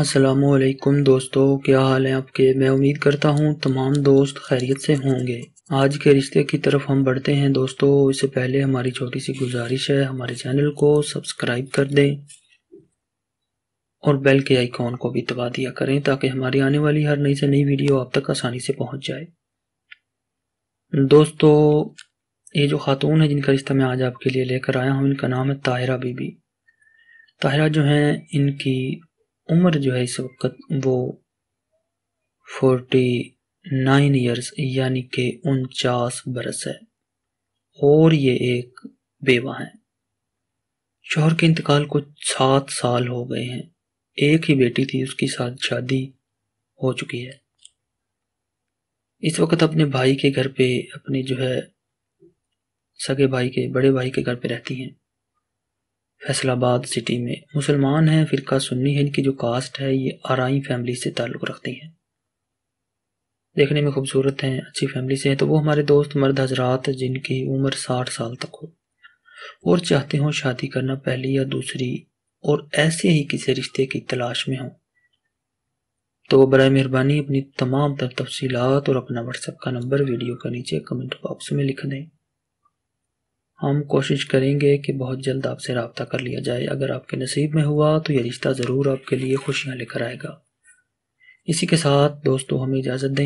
असलकुम दोस्तों क्या हाल है आपके मैं उम्मीद करता हूँ तमाम दोस्त खैरियत से होंगे आज के रिश्ते की तरफ हम बढ़ते हैं दोस्तों इससे पहले हमारी छोटी सी गुजारिश है हमारे चैनल को सब्सक्राइब कर दें और बेल के आइकॉन को भी दबा दिया करें ताकि हमारी आने वाली हर नई से नई वीडियो आप तक आसानी से पहुँच जाए दोस्तों ये जो खातून है जिनका रिश्ता मैं आज आपके लिए लेकर आया हूँ इनका नाम है ताहरा बीबी ताहिरा जो हैं इनकी उम्र जो है इस वक्त वो फोर्टी नाइन ईयर्स यानी कि उनचास बरस है और ये एक बेवा है शोहर के इंतकाल को सात साल हो गए हैं एक ही बेटी थी उसके साथ शादी हो चुकी है इस वक्त अपने भाई के घर पे अपने जो है सगे भाई के बड़े भाई के घर पे रहती हैं फैसलाबाद सिटी में मुसलमान हैं फ़िरका सुन्नी है इनकी जो कास्ट है ये आरई फैमिली से ताल्लुक़ रखती हैं देखने में खूबसूरत हैं अच्छी फैमिली से हैं तो वो हमारे दोस्त मर्द हजरात जिनकी उम्र साठ साल तक हो और चाहते हों शादी करना पहली या दूसरी और ऐसे ही किसी रिश्ते की तलाश में हों तो वह बर मेहरबानी अपनी तमाम तर तफसीत और अपना व्हाट्सएप का नंबर वीडियो का नीचे कमेंट बॉक्स में लिख दें हम कोशिश करेंगे कि बहुत जल्द आपसे रबता कर लिया जाए अगर आपके नसीब में हुआ तो ये रिश्ता ज़रूर आपके लिए खुशियाँ लेकर आएगा इसी के साथ दोस्तों हमें इजाज़त दें